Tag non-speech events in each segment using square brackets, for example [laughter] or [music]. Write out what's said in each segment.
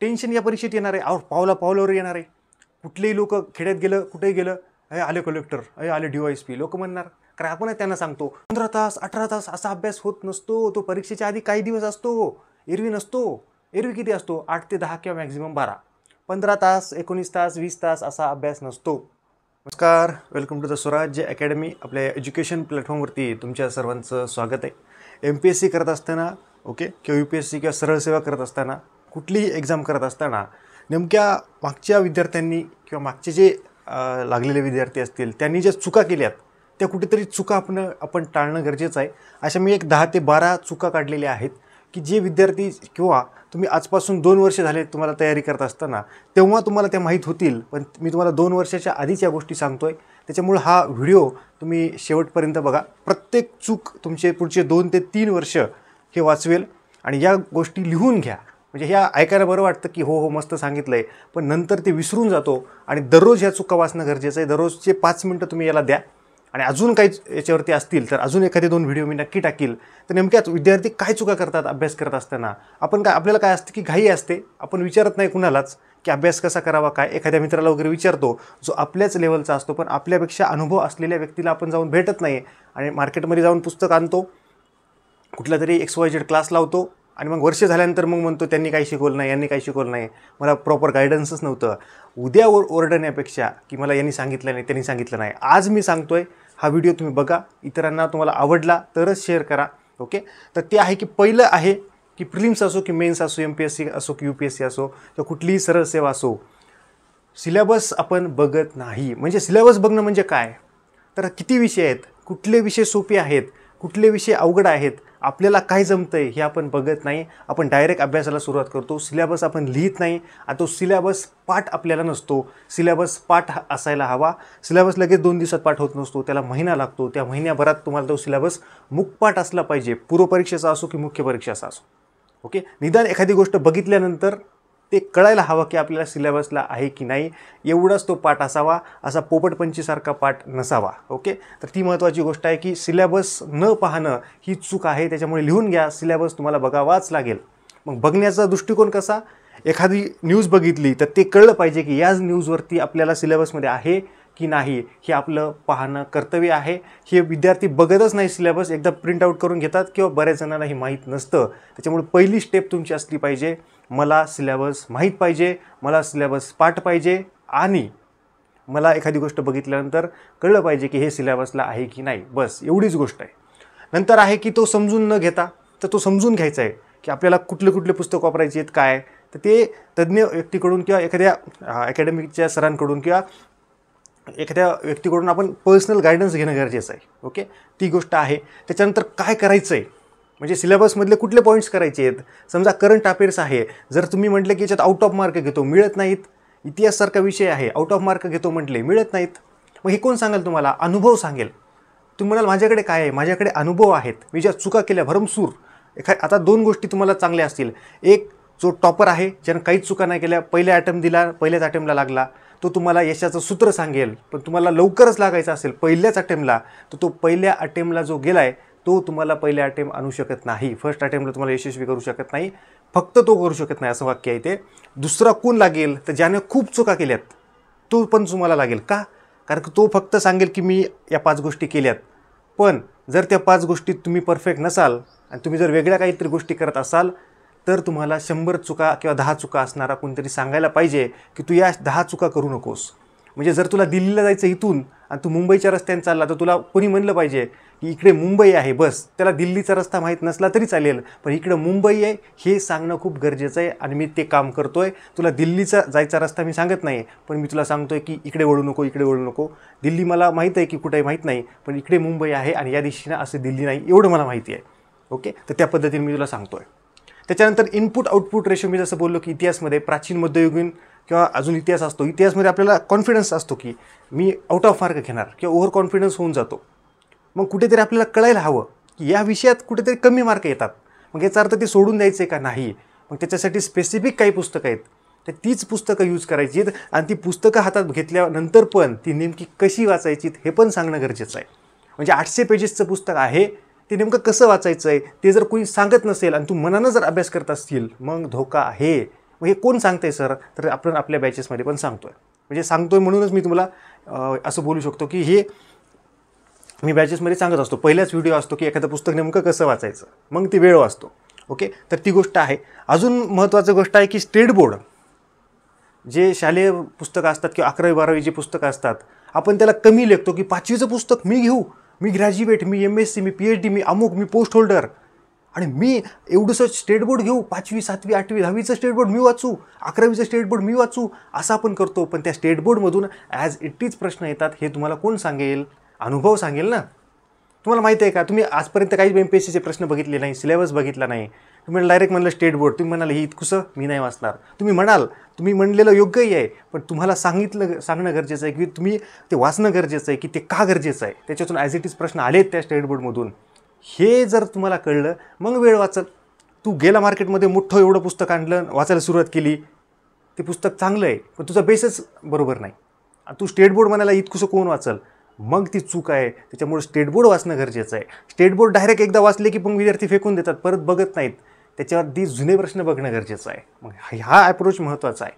tension या परीक्षेत येणार आहे और पावला पावलावर येणार आहे कुठलेही लोक खेड्यात गेलं कुठेही गेलं अय आले कलेक्टर अरे आले डी पी लोक म्हणणार कारण आपण त्यांना सांगतो पंधरा तास अठरा तास असा अभ्यास होत नसतो तो परीक्षेच्या आधी काही दिवस असतो एरवी नसतो एरवी किती असतो आठ ते दहा किंवा मॅक्झिमम बारा पंधरा तास एकोणीस तास वीस तास असा अभ्यास नसतो नमस्कार welcome to the Swarajya academy आपल्या एज्युकेशन प्लॅटफॉर्मवरती तुमच्या सर्वांचं स्वागत आहे एम पी एस सी करत असताना ओके किंवा यू पी एस सी किंवा सरळ सेवा करत असताना कुठलीही एक्झाम करत असताना नेमक्या मागच्या विद्यार्थ्यांनी किंवा मागचे जे लागलेले विद्यार्थी असतील त्यांनी ज्या चुका केल्यात त्या कुठेतरी चुका आपण आपण टाळणं गरजेचं आहे अशा मी एक दहा ते बारा चुका काढलेल्या आहेत की जे विद्यार्थी किंवा तुम्ही आजपासून दोन वर्ष झाले तुम्हाला तयारी करत असताना तेव्हा तुम्हाला त्या माहीत होतील पण मी तुम्हाला दोन वर्षाच्या आधीच या गोष्टी सांगतो आहे त्याच्यामुळं हा व्हिडिओ तुम्ही शेवटपर्यंत बघा प्रत्येक चूक तुमचे पुढचे दोन ते तीन वर्ष हे वाचवेल आणि या गोष्टी लिहून घ्या म्हणजे ह्या ऐकायला बरं वाटतं की हो हो मस्त सांगितलं आहे पण नंतर ते विसरून जातो आणि दररोज ह्या चुका वाचणं गरजेचं आहे दररोजचे पाच मिनटं तुम्ही याला द्या आणि अजून काही याच्यावरती असतील तर अजून एखादे दोन व्हिडिओ मी नक्की टाकील तर नेमक्याच विद्यार्थी काय चुका करतात अभ्यास करत असताना आपण काय आपल्याला काय असतं की घाई असते आपण विचारत नाही कुणालाच की अभ्यास कसा करावा काय एखाद्या मित्राला वगैरे विचारतो जो आपल्याच लेवलचा असतो पण आपल्यापेक्षा अनुभव असलेल्या व्यक्तीला आपण जाऊन भेटत नाही आणि मार्केटमध्ये जाऊन पुस्तक आणतो कुठला तरी एक्स वाय झेड क्लास लावतो आणि मग वर्ष झाल्यानंतर मग म्हणतो त्यांनी काही शिकवलं नाही यांनी काही शिकवलं नाही मला प्रॉपर गायडन्सच नव्हतं उद्या ओर ओरडण्यापेक्षा की मला यांनी सांगितलं नाही त्यांनी सांगितलं नाही आज मी सांगतो आहे हा व्हिडिओ तुम्ही बघा इतरांना तुम्हाला आवडला तरच शेअर करा ओके तर ते आहे की पहिलं आहे की प्रिलिम्स असो की मेन्स असो एम पी एस सी असो की यू पी एस सी असो किंवा कुठलीही सरळ सेवा असो सिलेबस आपण बघत नाही म्हणजे सिलेबस बघणं म्हणजे काय तर किती विषय आहेत कुठले विषय सोपे आहेत कुठले विषय अवघड आहेत आपल्याला काय जमतं आहे हे आपण बघत नाही आपण डायरेक्ट अभ्यासाला सुरुवात करतो सिलेबस आपण लिहित नाही आणि तो सिलेबस पाठ आपल्याला नसतो सिलेबस पाठ असायला हवा सिलेबस लगेच दोन दिवसात पाठ होत नसतो त्याला महिना लागतो त्या महिन्याभरात तुम्हाला तो सिलेबस मुखपाठ असला पाहिजे पूर्वपरीक्षेचा असो की मुख्य परीक्षेचा असो ओके निदान एखादी गोष्ट बघितल्यानंतर ते कळायला हवं की आपल्याला सिलेबसला आहे की नाही एवढाच तो पाठ असावा असा पोपटपंचीसारखा पाठ नसावा ओके तर ती महत्त्वाची गोष्ट आहे की सिलेबस न पाहणं ही चूक आहे त्याच्यामुळे लिहून घ्या सिलेबस तुम्हाला बघावाच लागेल मग बघण्याचा दृष्टिकोन कसा एखादी न्यूज बघितली तर ते कळलं पाहिजे की याच न्यूजवरती आपल्याला सिलेबसमध्ये आहे की नाही हे आपलं पाहणं कर्तव्य आहे हे विद्यार्थी बघतच नाही सिलेबस एकदा प्रिंट आऊट करून घेतात किंवा बऱ्याच जणांना हे माहीत नसतं त्याच्यामुळे पहिली स्टेप तुमची असली पाहिजे मला सिलेबस माहीत पाहिजे मला सिलेबस पाठ पाहिजे आणि मला एखादी गोष्ट बघितल्यानंतर कळलं पाहिजे की हे सिलेबसला आहे की नाही बस एवढीच गोष्ट आहे नंतर आहे की तो समजून न घेता तर तो समजून घ्यायचा आहे की आपल्याला कुठले कुठले पुस्तक वापरायचे आहेत काय तर ते तज्ज्ञ व्यक्तीकडून किंवा एखाद्या अकॅडमिकच्या सरांकडून किंवा एखाद्या व्यक्तीकडून आपण पर्सनल गायडन्स घेणं गरजेचं आहे ओके ती गोष्ट आहे त्याच्यानंतर काय करायचं आहे म्हणजे सिलेबसमधले कुठले पॉईंट्स करायचे आहेत समजा करंट अफेअर्स आहे जर तुम्ही म्हटलं की याच्यात आउट ऑफ मार्क घेतो मिळत नाहीत इतिहाससारखा विषय आहे आउट ऑफ मार्क घेतो म्हटले मिळत नाहीत मग हे कोण सांगाल तुम्हाला अनुभव सांगेल तुम्ही म्हणाल माझ्याकडे काय आहे माझ्याकडे अनुभव आहेत मी ज्या चुका केल्या भरमसूर एखा आता दोन गोष्टी तुम्हाला चांगल्या असतील एक जो टॉपर आहे ज्यानं काहीच चुका नाही केल्या पहिल्या अटेम्प्ट दिला पहिल्याच अटेम्प्टला लागला तो तुम्हाला यशाचं सूत्र सांगेल पण तुम्हाला लवकरच लागायचं असेल पहिल्याच अटेम्प्टला तर तो पहिल्या अटेम्प्टला जो गेला आहे तो तुम्हाला पहिल्या अटेम्प आणू शकत नाही फर्स्ट अटेम्प्टला तुम्हाला यशस्वी करू शकत नाही फक्त तो करू शकत नाही असं वाक्य आहे ते दुसरा कोण लागेल तर ज्याने खूप चुका केल्यात तो पण तुम्हाला लागेल का कारण की तो फक्त सांगेल की मी या पाच गोष्टी केल्यात पण जर त्या पाच गोष्टीत तुम्ही परफेक्ट नसाल आणि तुम्ही जर वेगळ्या काहीतरी गोष्टी करत असाल तर तुम्हाला शंभर चुका किंवा दहा चुका असणारा कोणतरी सांगायला पाहिजे की तू या दहा चुका करू नकोस म्हणजे जर तुला दिल्लीला जायचं इथून आणि तू मुंबईच्या रस्त्याने चालला तर तुला कोणी म्हणलं पाहिजे की इकडे मुंबई आहे बस त्याला दिल्लीचा रस्ता माहीत नसला तरी चालेल पण इकडं मुंबई आहे हे सांगणं खूप गरजेचं आहे आणि मी ते काम करतो आहे तुला दिल्लीचा जायचा रस्ता मी सांगत नाही पण मी तुला सांगतो आहे की इकडे वळू नको इकडे वळू नको दिल्ली मला माहीत आहे की कुठे माहीत नाही पण इकडे मुंबई आहे आणि या दिशेनं असं दिल्ली नाही एवढं मला माहिती आहे ओके तर त्या पद्धतीने मी तुला सांगतो आहे त्याच्यानंतर इनपुट आउटपुट रेशो मी जसं बोललो की इतिहासमध्ये प्राचीन मध्ययुगीन किंवा अजून इतिहास असतो इतिहासमध्ये आपल्याला कॉन्फिडन्स असतो की मी आउट ऑफ मार्क घेणार किंवा ओव्हर कॉन्फिडन्स होऊन जातो मग कुठेतरी आपल्याला कळायला हवं की या विषयात कुठेतरी कमी मार्क येतात मग याचा अर्थ ते सोडून आहे का नाही मग त्याच्यासाठी स्पेसिफिक काही पुस्तकं आहेत तर तीच पुस्तकं यूज करायची आहेत आणि ती पुस्तकं हातात घेतल्यानंतर पण ती नेमकी कशी वाचायची हे पण सांगणं गरजेचं आहे म्हणजे आठशे पेजेसचं पुस्तक आहे ते नेमकं कसं वाचायचं आहे ते जर कोणी सांगत नसेल आणि तू मनानं जर अभ्यास करत असतील मग धोका आहे मग हे कोण सांगतंय सर तर आपण आपल्या बॅचेसमध्ये पण सांगतो आहे म्हणजे सांगतो म्हणूनच मी तुम्हाला असं बोलू शकतो की हे मी बॅचेसमध्ये सांगत असतो पहिल्याच व्हिडिओ असतो की एखादं पुस्तक नेमकं कसं वाचायचं मग ती वेळ वाचतो ओके तर ती गोष्ट आहे अजून महत्त्वाचं गोष्ट आहे की स्टेट बोर्ड जे शालेय पुस्तकं असतात किंवा अकरावी बारावी जी पुस्तकं असतात आपण त्याला कमी लेखतो की पाचवीचं पुस्तक मी घेऊ मी ग्रॅज्युएट मी एम एस सी मी पी एच डी मी अमुक मी पोस्ट होल्डर आणि मी एवढंसं स्टेट बोर्ड घेऊ पाचवी सातवी आठवी दहावीचं स्टेट बोर्ड मी वाचू अकरावीचं स्टेट बोर्ड मी वाचू असं आपण करतो पण त्या स्टेट बोर्डमधून ॲज इट इज प्रश्न येतात हे तुम्हाला कोण सांगेल अनुभव सांगेल ना तुम्हाला माहिती आहे का तुम्ही आजपर्यंत काहीच एम पी एस सीचे प्रश्न बघितले नाही सिलेबस बघितला नाही तुम्ही डायरेक्ट म्हणलं स्टेट बोर्ड तुम्ही म्हणाल ही इतकुसं मी नाही वाचणार तुम्ही म्हणाल तुम्ही म्हणलेलं योग्यही आहे पण तुम्हाला सांगितलं सांगणं गरजेचं आहे की तुम्ही ते वाचणं गरजेचं आहे की ते का गरजेचं आहे त्याच्यातून ॲज इट इज प्रश्न आलेत त्या स्टेट बोर्डमधून हे जर तुम्हाला कळलं मग वेळ वाचल तू गेला मार्केटमध्ये मोठं एवढं पुस्तक आणलं वाचायला सुरुवात केली ते पुस्तक चांगलं आहे पण तुझा बेसच बरोबर नाही तू स्टेट बोर्ड म्हणायला इतकुसं कोण वाचल मग ती चूक आहे त्याच्यामुळे स्टेट बोर्ड वाचणं गरजेचं आहे स्टेट बोर्ड डायरेक्ट एकदा वाचले की मग विद्यार्थी फेकून देतात परत बघत नाहीत त्याच्यावरती जुने प्रश्न बघणं गरजेचं आहे मग हा ॲप्रोच महत्त्वाचा आहे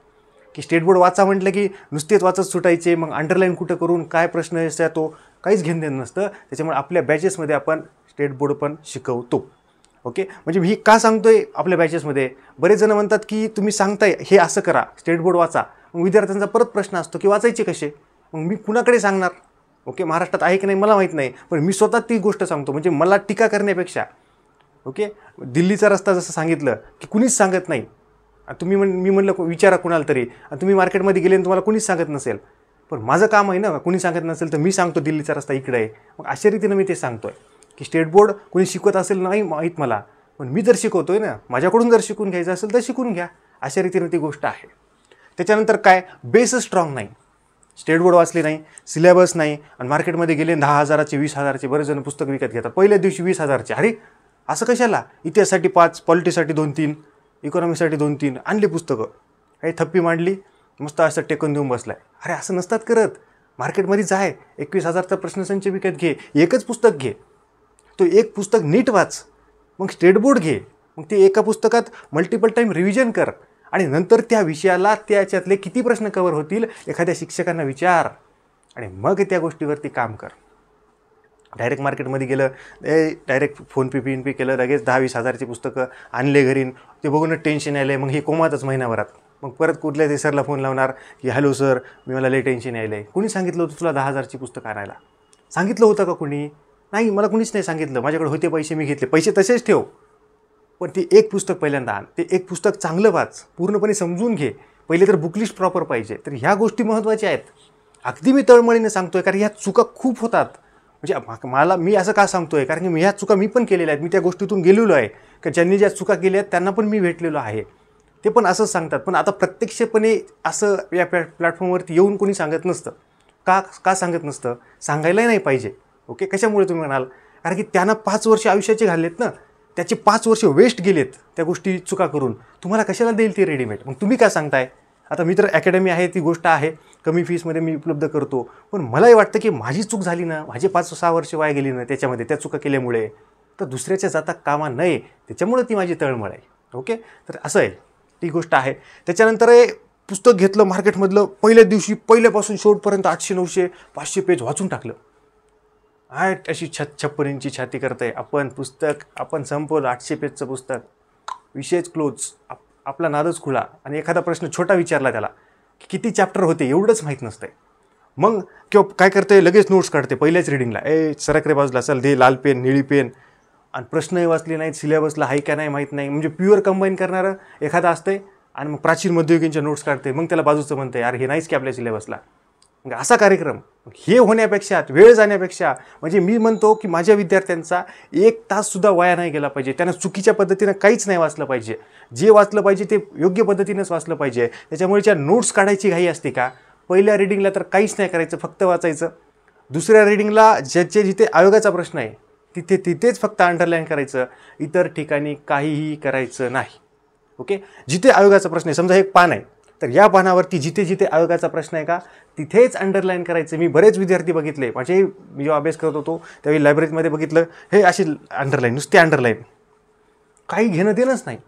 की स्टेट बोर्ड वाचा म्हटलं की नुसतेच वाचत सुटायचे मग अंडरलाईन कुठं करून काय प्रश्न असा तो काहीच घेऊन देणं नसतं त्याच्यामुळे आपल्या बॅचेसमध्ये आपण स्टेट बोर्ड पण शिकवतो ओके म्हणजे मी का सांगतोय आपल्या बॅचेसमध्ये बरेच जण म्हणतात की तुम्ही सांगताय हे असं करा स्टेट बोर्ड वाचा मग विद्यार्थ्यांचा परत प्रश्न असतो की वाचायचे कसे मग मी कुणाकडे सांगणार ओके महाराष्ट्रात आहे की नाही मला माहीत नाही पण मी स्वतः ती गोष्ट सांगतो म्हणजे मला टीका करण्यापेक्षा ओके दिल्लीचा रस्ता जसं सांगितलं की कुणीच सांगत नाही तुम्ही म्हण मी म्हणलं विचारा कुणाला तरी तुम्ही मार्केटमध्ये गेले तुम्हाला कुणीच सांगत नसेल पण माझं काम आहे ना कुणी सांगत नसेल तर मी सांगतो दिल्लीचा रस्ता इकडे आहे मग अशा रीतीनं मी ते सांगतो आहे की स्टेट बोर्ड कोणी शिकवत असेल नाही माहीत मला पण मी जर शिकवतो आहे ना माझ्याकडून जर शिकून घ्यायचं असेल तर शिकून घ्या अशा रीतीनं ती गोष्ट आहे त्याच्यानंतर काय बेस स्ट्रॉंग नाही स्टेट बोर्ड वाचले नाही सिलेबस नाही आणि मार्केटमध्ये गेले दहा हजाराचे वीस हजारचे बरेच जण पुस्तक विकत घेतात पहिल्या दिवशी वीस हजारचे अरे असं कशाला इतिहाससाठी पाच पॉलिटीसाठी दोन तीन इकॉनॉमीसाठी दोन तीन आणली पुस्तकं काही थप्पी मांडली मस्त असं टेकून देऊन बसला आहे अरे असं नसतात करत मार्केटमध्ये जाय एकवीस हजारचा प्रश्नसंच विकत घे एकच पुस्तक घे तो एक पुस्तक नीट वाच मग स्टेट बोर्ड घे मग ते एका पुस्तकात मल्टिपल टाईम रिव्हिजन कर आणि नंतर त्या विषयाला त्याच्यातले किती प्रश्न कवर होतील एखाद्या शिक्षकांना विचार आणि मग त्या गोष्टीवरती काम कर डायरेक्ट मार्केटमध्ये गेलं ए डायरेक्ट फोन पे पे केलं लगेच दहा वीस हजारची पुस्तकं आणले घरीन ते बघूनच टेन्शन आलं आहे मग हे कोमातच महिनाभरात मग परत कुठल्या ते सरला फोन लावणार की हॅलो सर मी मला लय टेन्शन आलं आहे कोणी सांगितलं होतं तुला दहा हजारची पुस्तकं आणायला सांगितलं होतं का कुणी नाही मला कुणीच नाही सांगितलं माझ्याकडे होते पैसे मी घेतले पैसे तसेच ठेव पण ते एक पुस्तक पहिल्यांदा आण ते एक पुस्तक चांगलं वाच पूर्णपणे समजून घे पहिले तर बुकलिस्ट प्रॉपर पाहिजे तर ह्या गोष्टी महत्त्वाच्या आहेत अगदी मी तळमळीने सांगतोय कारण ह्या चुका खूप होतात म्हणजे मला मी असं का सांगतोय कारण की मी ह्या चुका मी पण केलेल्या आहेत मी त्या गोष्टीतून गेलेलो आहे का ज्यांनी ज्या चुका केल्या आहेत त्यांना पण मी भेटलेलो आहे ते पण असंच सांगतात पण आता प्रत्यक्षपणे असं या प्लॅ प्लॅटफॉर्मवरती येऊन कोणी सांगत नसतं का का सांगत नसतं सांगायलाही नाही पाहिजे ओके कशामुळे तुम्ही म्हणाल कारण की त्यांना पाच वर्ष आयुष्याचे घाललेत ना त्याचे पाच वर्ष वेस्ट गेलेत त्या गोष्टी चुका करून तुम्हाला कशाला देईल ती रेडीमेड मग तुम्ही काय सांगताय आता मी तर अकॅडमी आहे ती गोष्ट आहे कमी फीसमध्ये मी उपलब्ध करतो पण मलाही वाटतं की माझी चूक झाली ना माझे पाच सहा वर्ष वाया गेली ना त्याच्यामध्ये त्या चुका केल्यामुळे तर दुसऱ्याच्या जाता कामा नये त्याच्यामुळे ती माझी तळमळ आहे ओके तर असं आहे ती गोष्ट आहे त्याच्यानंतर पुस्तक घेतलं मार्केटमधलं पहिल्या दिवशी पहिल्यापासून शेवटपर्यंत आठशे नऊशे पाचशे पेज वाचून टाकलं आठ अशी छप्पन इंची छाती आहे आपण पुस्तक आपण संपवलं आठशे पेजचं पुस्तक विषयच क्लोज आप आपला नादच खुला आणि एखादा प्रश्न छोटा विचारला त्याला की किती चॅप्टर होते एवढंच माहीत नसतं मग किंवा काय करते लगेच नोट्स काढते पहिल्याच रिडिंगला ए सरकरे बाजूला चल दे लाल पेन निळी पेन आणि प्रश्नही वाचले नाहीत सिलेबसला आहे का नाही माहीत नाही म्हणजे प्युअर कंबाईन करणारं एखादा असते आणि मग प्राचीन मध्ययुगींच्या नोट्स काढते मग त्याला बाजूचं म्हणते यार हे नाहीच की आपल्या सिलेबसला म्हणजे असा कार्यक्रम हे होण्यापेक्षा वेळ जाण्यापेक्षा म्हणजे मी म्हणतो की माझ्या विद्यार्थ्यांचा एक ताससुद्धा वाया नाही गेला पाहिजे त्यांना चुकीच्या पद्धतीनं काहीच नाही वाचलं पाहिजे जे वाचलं पाहिजे ते योग्य पद्धतीनंच वाचलं पाहिजे त्याच्यामुळे ज्या नोट्स काढायची घाई असते का पहिल्या रिडिंगला तर काहीच नाही करायचं फक्त वाचायचं दुसऱ्या रिडिंगला ज्याच्या जिथे आयोगाचा प्रश्न आहे तिथे तिथेच फक्त अंडरलाईन करायचं इतर ठिकाणी काहीही करायचं नाही ओके जिथे आयोगाचा प्रश्न आहे समजा एक पान आहे तर या पानावरती जिथे जिथे आयोगाचा प्रश्न आहे का तिथेच अंडरलाईन करायचे मी बरेच विद्यार्थी बघितले माझे मी जेव्हा अभ्यास करत होतो त्यावेळी लायब्ररीमध्ये बघितलं हे अशी अंडरलाईन नुसती अंडरलाईन काही घेणं देणंच नाही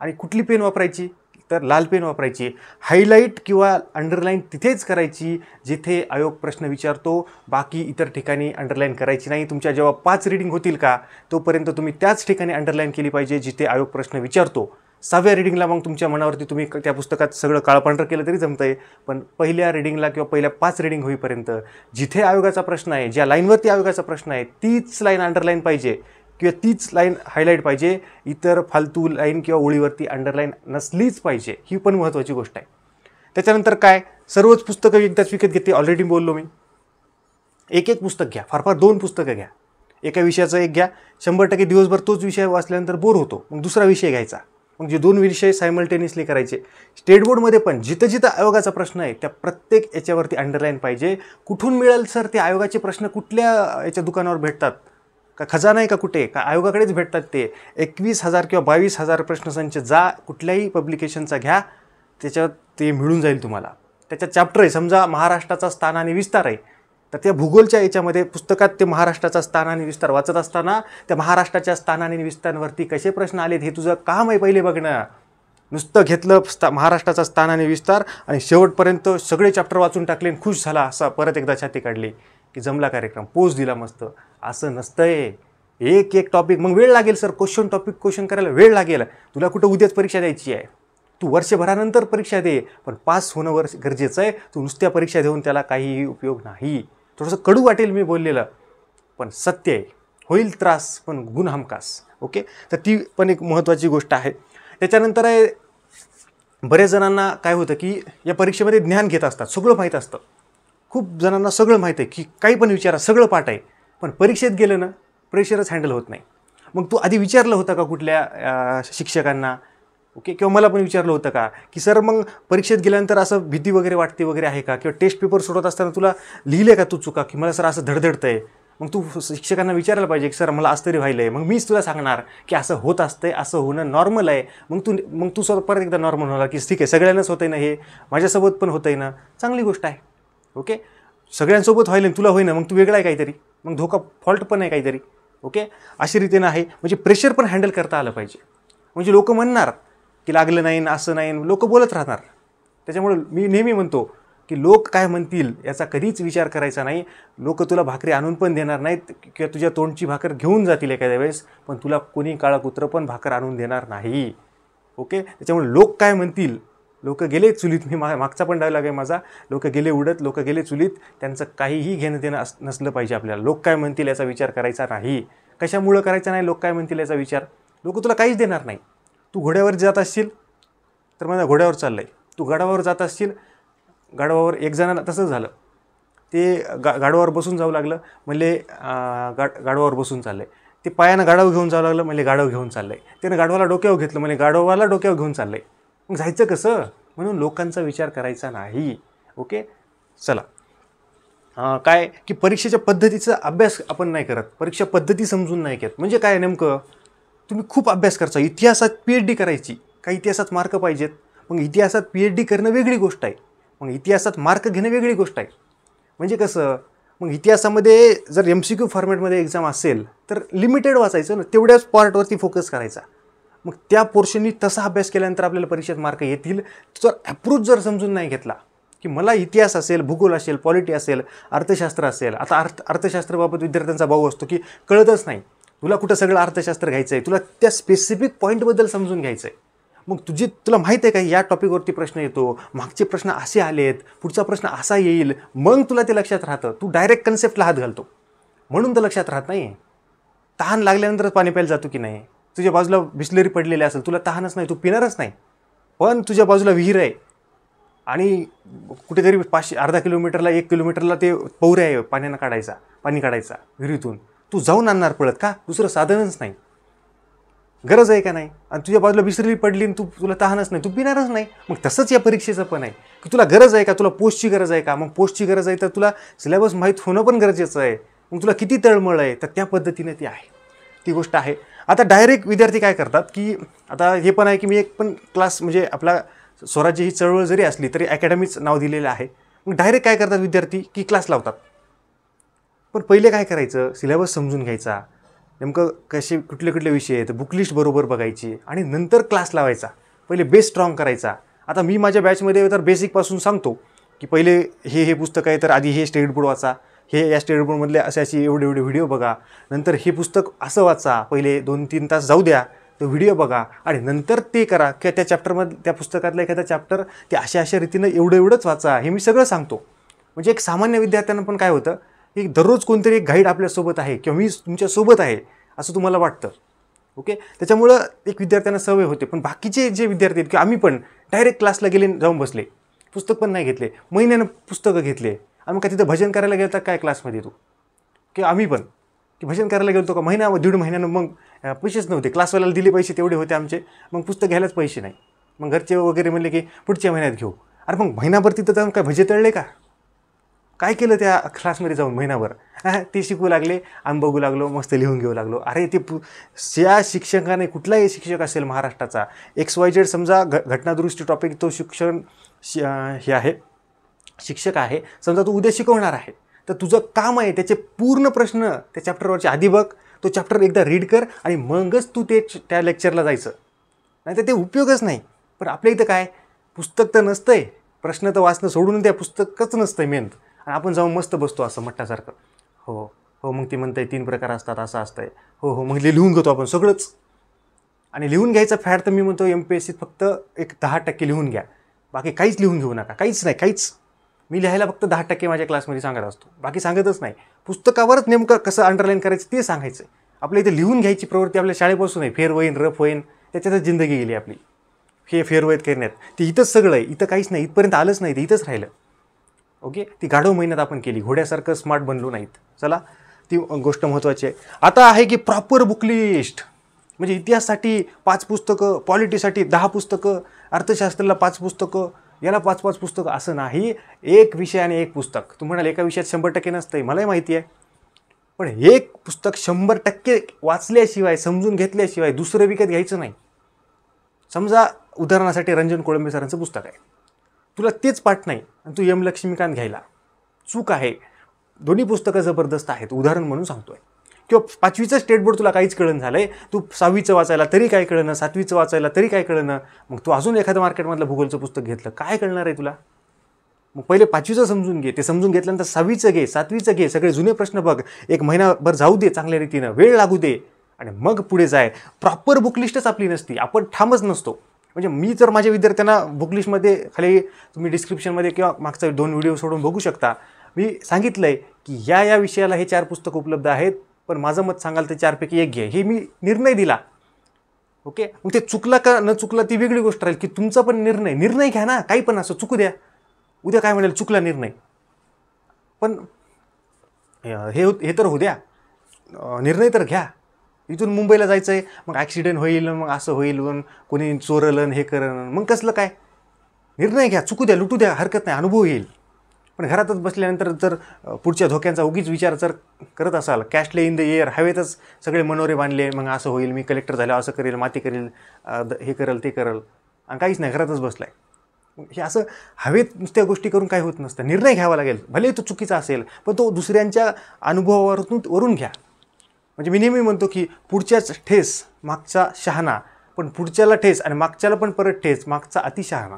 आणि कुठली पेन वापरायची तर लाल पेन वापरायची हायलाईट किंवा अंडरलाईन तिथेच करायची जिथे आयोग प्रश्न विचारतो बाकी इतर ठिकाणी अंडरलाईन करायची नाही तुमच्या जेव्हा पाच रिडिंग होतील का तोपर्यंत तुम्ही त्याच ठिकाणी अंडरलाईन केली पाहिजे जिथे आयोग प्रश्न विचारतो सहाव्या रिडिंगला मग तुमच्या मनावरती तुम्ही त्या पुस्तकात सगळं काळपांढरं केलं तरी जमतं आहे पण पहिल्या रिडिंगला किंवा पहिल्या पाच रिडिंग होईपर्यंत जिथे आयोगाचा प्रश्न आहे ज्या लाईनवरती आयोगाचा प्रश्न आहे तीच लाईन अंडरलाईन पाहिजे किंवा तीच लाईन हायलाईट पाहिजे इतर फालतू लाईन किंवा ओळीवरती अंडरलाईन नसलीच पाहिजे ही पण महत्त्वाची गोष्ट आहे त्याच्यानंतर काय सर्वच पुस्तकं एकदाच विकत घेते ऑलरेडी बोललो मी एक एक पुस्तक घ्या फार फार दोन पुस्तकं घ्या एका विषयाचं एक घ्या शंभर टक्के दिवसभर तोच विषय वाचल्यानंतर बोर होतो मग दुसरा विषय घ्यायचा मग जे दोन विषय सायमल्टेनियसली करायचे स्टेट बोर्डमध्ये पण जिथं जिथं आयोगाचा प्रश्न आहे त्या प्रत्येक याच्यावरती अंडरलाईन पाहिजे कुठून मिळेल सर ते आयोगाचे प्रश्न कुठल्या याच्या दुकानावर भेटतात का खजाना आहे का कुठे का आयोगाकडेच भेटतात ते एकवीस हजार किंवा बावीस हजार प्रश्नसंच जा कुठल्याही पब्लिकेशनचा घ्या त्याच्यात ते मिळून जाईल तुम्हाला त्याच्यात चॅप्टर आहे समजा महाराष्ट्राचा स्थान आणि विस्तार आहे तर त्या भूगोलच्या याच्यामध्ये पुस्तकात ते महाराष्ट्राचा स्थान आणि विस्तार वाचत असताना त्या महाराष्ट्राच्या स्थान आणि विस्तारांवरती कसे प्रश्न आलेत हे तुझं काम आहे पहिले बघणं नुसतं घेतलं स्था महाराष्ट्राचा स्थान आणि विस्तार आणि शेवटपर्यंत सगळे चॅप्टर वाचून टाकले आणि खुश झाला असा परत एकदा छाती काढली की जमला कार्यक्रम पोच दिला मस्त असं नसतंय एक एक टॉपिक मग वेळ लागेल सर क्वेश्चन टॉपिक क्वेश्चन करायला वेळ लागेल तुला कुठं उद्याच परीक्षा द्यायची आहे तू वर्षभरानंतर परीक्षा दे पण पास होणं वर्ष गरजेचं आहे तू नुसत्या परीक्षा देऊन त्याला काहीही उपयोग नाही थोडंसं कडू वाटेल मी बोललेलं पण सत्य आहे होईल त्रास पण गुण हमकास ओके तर ती पण एक महत्त्वाची गोष्ट आहे त्याच्यानंतर आहे बऱ्याच जणांना काय होतं की या परीक्षेमध्ये ज्ञान घेत असतात सगळं माहीत असतं खूप जणांना सगळं माहीत आहे की काही पण विचारा सगळं पाठ आहे पण परीक्षेत गेलं ना प्रेशरच हँडल होत नाही मग तू आधी विचारलं होतं का कुठल्या शिक्षकांना ओके किंवा मला पण विचारलं होतं का की सर मग परीक्षेत गेल्यानंतर असं भीती वगैरे वाटते वगैरे आहे का किंवा टेस्ट पेपर सोडत असताना तुला लिहिले का तू चुका की मला सर असं धडधडतं आहे मग तू शिक्षकांना विचारायला पाहिजे की सर मला असं तरी व्हायलं आहे मग मीच तुला सांगणार की असं होत असतंय असं होणं नॉर्मल आहे मग तू मग तू स्वतः परत एकदा नॉर्मल होणार की ठीक आहे सगळ्यांनाच होतंय आहे ना हे माझ्यासोबत पण होतंय आहे ना चांगली गोष्ट आहे ओके सगळ्यांसोबत व्हायला तुला होईना मग तू वेगळा आहे काहीतरी मग धोका फॉल्ट पण आहे काहीतरी ओके अशा रीतीनं आहे म्हणजे प्रेशर पण हँडल करता आलं पाहिजे म्हणजे लोक म्हणणार की लागलं नाही असं नाही लोक बोलत राहणार त्याच्यामुळे मी नेहमी म्हणतो की लोक काय म्हणतील याचा कधीच विचार करायचा नाही लोक तुला भाकरी आणून पण देणार नाहीत किंवा तुझ्या तोंडची भाकर घेऊन जातील एखाद्या वेळेस पण तुला कोणी काळा कुत्रं पण भाकर आणून देणार नाही ओके त्याच्यामुळे लोक काय म्हणतील लोक गेले चुलीत मी मा मागचा पण डाव लागेल माझा लोक गेले उडत लोक गेले चुलीत त्यांचं काहीही घेणं देणं अस नसलं पाहिजे आपल्याला लोक काय म्हणतील याचा विचार करायचा नाही कशामुळं करायचा नाही लोक काय म्हणतील याचा विचार लोक तुला काहीच देणार नाही तू घोड्यावर जात असशील तर माझा घोड्यावर चाललं आहे तू गाडावर जात असशील गाडवावर एक जणाला तसंच झालं ते गा गाडवावर बसून जाऊ लागलं म्हणजे गा गाडवावर बसून चाललं आहे ते पायानं गाढव घेऊन जावं लागलं म्हणजे गाडव घेऊन चाललं आहे त्यानं गाडवाला डोक्यावर घेतलं म्हणजे गाडवाला डोक्यावर घेऊन चाललं आहे मग जायचं कसं म्हणून लोकांचा विचार करायचा नाही ओके चला काय की परीक्षेच्या पद्धतीचा अभ्यास आपण नाही करत परीक्षा पद्धती समजून नाही घेत म्हणजे काय नेमकं तुम्ही खूप अभ्यास करता इतिहासात पी एच डी करायची का इतिहासात मार्क पाहिजेत मग इतिहासात पी एच डी करणं वेगळी गोष्ट आहे मग इतिहासात मार्क घेणं वेगळी गोष्ट आहे म्हणजे कसं मग इतिहासामध्ये जर एम सी क्यू फॉर्मॅटमध्ये एक्झाम असेल तर लिमिटेड वाचायचं ना तेवढ्याच पार्टवरती फोकस करायचा मग त्या पोर्शननी तसा अभ्यास केल्यानंतर आपल्याला परीक्षेत मार्क येतील जर अप्रोच जर समजून नाही घेतला की मला इतिहास असेल भूगोल असेल पॉलिटी असेल अर्थशास्त्र असेल आता अर्थ अर्थशास्त्राबाबत विद्यार्थ्यांचा भाऊ असतो की कळतच नाही तुला कुठं सगळं अर्थशास्त्र घ्यायचं आहे तुला त्या स्पेसिफिक पॉईंटबद्दल समजून घ्यायचं आहे मग तुझी तुला माहीत आहे का या टॉपिकवरती प्रश्न येतो मागचे प्रश्न असे आलेत पुढचा प्रश्न असा येईल मग तुला ते लक्षात राहतं तू डायरेक्ट कन्सेप्टला हात घालतो म्हणून तर लक्षात राहत नाही तहान लागल्यानंतरच पाणी प्यायला जातो की नाही तुझ्या बाजूला बिस्लरी पडलेली असेल तुला तहानच नाही तू पिणारच नाही पण तुझ्या बाजूला विहीर आहे आणि कुठेतरी पाचशे अर्धा किलोमीटरला एक किलोमीटरला ते पौऱ्या आहे पाण्यानं काढायचा पाणी काढायचा विहिरीतून तू जाऊन आणणार पळत का दुसरं साधनच नाही गरज आहे का नाही आणि तुझ्या बाजूला विसरली पडली आणि तू तुला तहानच नाही तू पिणारच नाही मग तसंच या परीक्षेचं पण आहे की तुला गरज आहे का तुला पोस्टची गरज आहे का मग पोस्टची गरज आहे तर तुला सिलेबस माहीत होणं पण गरजेचं आहे मग तुला किती तळमळ आहे तर त्या पद्धतीने ती आहे ती गोष्ट आहे आता डायरेक्ट विद्यार्थी काय करतात की आता हे पण आहे की मी एक पण क्लास म्हणजे आपला स्वराज्य ही चळवळ जरी असली तरी अकॅडमीच नाव दिलेलं आहे मग डायरेक्ट काय करतात विद्यार्थी की क्लास लावतात पण पहिले काय करायचं सिलेबस समजून घ्यायचा नेमकं कसे कुठले कुठले विषय आहेत बुकलिस्ट बरोबर बघायची आणि नंतर क्लास लावायचा पहिले बेस स्ट्रॉंग करायचा आता मी माझ्या बॅचमध्ये तर बेसिकपासून सांगतो की पहिले हे हे पुस्तक आहे तर आधी हे स्टेट बोर्ड वाचा हे या स्टेट बोर्डमधले असे असे एवढे एवढे व्हिडिओ बघा नंतर हे पुस्तक असं वाचा पहिले दोन तीन तास जाऊ द्या तो व्हिडिओ बघा आणि नंतर ते करा किंवा त्या चॅप्टरमध्ये त्या पुस्तकातलं एखादा चॅप्टर ते अशा अशा रीतीनं एवढं एवढंच वाचा हे मी सगळं सांगतो म्हणजे एक सामान्य विद्यार्थ्यांना पण काय होतं एक दररोज कोणतरी एक गाईड आपल्यासोबत आहे किंवा मी तुमच्यासोबत आहे असं तुम्हाला वाटतं ओके त्याच्यामुळं एक विद्यार्थ्यांना सवय होते पण बाकीचे जे विद्यार्थी आहेत किंवा आम्ही पण डायरेक्ट क्लासला गेले जाऊन बसले पुस्तक पण नाही घेतले महिन्यानं पुस्तकं घेतले आम्ही काय तिथं भजन करायला गेलो तर काय क्लासमध्ये तू किंवा आम्ही पण की भजन करायला गेलो होतो का महिना दीड महिन्यानं मग पैसेच नव्हते क्लासवाल्याला दिले पैसे तेवढे होते आमचे मग पुस्तक घ्यायलाच पैसे नाही मग घरचे वगैरे म्हणले की पुढच्या महिन्यात घेऊ अरे मग महिनाभर तिथं जाऊन काय भजे तळले का काय केलं त्या क्लासमध्ये जाऊन महिनाभर ते शिकू लागले आम्ही बघू लागलो मस्त लिहून घेऊ लागलो अरे ते पु या शिक्षकाने कुठलाही शिक्षक असेल महाराष्ट्राचा एक्स वाय झेड समजा घ घटनादुरुस्ती टॉपिक तो शिक्षण हे आहे शिक्षक आहे समजा तू उद्या शिकवणार आहे तर तुझं काम आहे त्याचे पूर्ण प्रश्न त्या चॅप्टरवरचे आधी बघ तो चॅप्टर एकदा रीड कर आणि मगच तू ते त्या लेक्चरला जायचं नाही तर ते उपयोगच नाही पण आपल्या इथं काय पुस्तक तर नसतंय प्रश्न तर वाचणं सोडून त्या पुस्तकच नसतंय मेन आणि आपण जाऊन मस्त बसतो असं मट्टासारखं हो हो मग ती म्हणताय तीन प्रकार असतात असं असतंय हो हो मग लिहून घेतो आपण सगळंच आणि लिहून घ्यायचा फॅड तर मी म्हणतो एम पी एस सीत फक्त एक दहा टक्के लिहून घ्या बाकी काहीच लिहून घेऊ नका काहीच नाही काहीच मी लिहायला फक्त दहा टक्के माझ्या क्लासमध्ये सांगत असतो बाकी सांगतच नाही पुस्तकावरच नेमकं कसं अंडरलाईन करायचं ते सांगायचं आपल्या इथे लिहून घ्यायची प्रवृत्ती आपल्या शाळेपासून आहे फेर होईन रफ होईन त्याच्यातच जिंदगी गेली आपली हे फेरवेत करण्यात ते इथंच सगळं आहे इथं काहीच नाही इथपर्यंत आलंच नाही ते इथंच राहिलं ओके ती गाढव मेहनत आपण केली घोड्यासारखं स्मार्ट बनलो नाहीत चला ती गोष्ट महत्त्वाची आहे आता आहे की प्रॉपर बुकलिस्ट म्हणजे इतिहासासाठी पाच पुस्तकं पॉलिटीसाठी दहा पुस्तकं अर्थशास्त्राला पाच पुस्तकं याला पाच पाच पुस्तकं असं नाही एक विषय आणि एक पुस्तक तू म्हणाल एका विषयात शंभर टक्के नसतंय मलाही माहिती आहे पण एक पुस्तक शंभर टक्के वाचल्याशिवाय समजून घेतल्याशिवाय दुसरं विकत घ्यायचं नाही समजा उदाहरणासाठी रंजन कोळंबे सरांचं पुस्तक आहे तुला तेच पाठ नाही आणि तू यम लक्ष्मीकांत घ्यायला चूक आहे दोन्ही पुस्तकं जबरदस्त आहेत उदाहरण म्हणून सांगतोय किंवा पाचवीचं स्टेट बोर्ड तुला काहीच कळण झालं आहे तू सहावीचं वाचायला तरी काय कळणं सातवीचं वाचायला तरी काय कळणं मग तू अजून एखादं मार्केटमधलं भूगोलचं पुस्तक घेतलं काय कळणार आहे तुला मग पहिले पाचवीचं समजून घे ते समजून घेतल्यानंतर सहावीचं घे सातवीचं घे सगळे जुने प्रश्न बघ एक महिनाभर जाऊ दे चांगल्या रीतीनं वेळ लागू दे आणि मग पुढे जाय प्रॉपर बुकलिस्टच आपली नसती आपण ठामच नसतो म्हणजे मी जर माझ्या विद्यार्थ्यांना बुकलिस्टमध्ये खाली तुम्ही डिस्क्रिप्शनमध्ये किंवा मागचा दोन व्हिडिओ सोडून बघू शकता मी सांगितलं आहे की या या विषयाला हे चार पुस्तकं उपलब्ध आहेत पण माझं मत सांगाल तर चारपैकी एक घ्या हे मी निर्णय दिला ओके मग ते चुकला का न चुकला ती वेगळी गोष्ट राहील की तुमचा पण निर्णय निर्णय घ्या ना काही पण असं चुकू द्या उद्या काय म्हणाल चुकला निर्णय पण हे हे तर होऊ द्या निर्णय तर घ्या इथून मुंबईला जायचं आहे मग ॲक्सिडेंट होईल मग असं होईल मग कोणी चोरलं हे करण मग कसलं काय निर्णय घ्या चुकू द्या लुटू द्या हरकत नाही अनुभव येईल पण घरातच बसल्यानंतर जर पुढच्या धोक्यांचा उगीच विचार जर करत असाल कॅशले इन द एअर हवेतच सगळे मनोरे बांधले मग असं होईल मी कलेक्टर झालं असं करेल माती करेल हे करेल ते करेल आणि काहीच नाही घरातच बसलाय हे असं हवेत नुसत्या गोष्टी करून काय होत नसतं निर्णय घ्यावा लागेल भले तो चुकीचा असेल पण तो दुसऱ्यांच्या अनुभवावरून वरून घ्या म्हणजे मी नेहमी म्हणतो की पुढच्याच ठेस मागचा शहाणा पण पुढच्याला ठेस आणि मागच्याला पण परत ठेस मागचा अतिशहाणा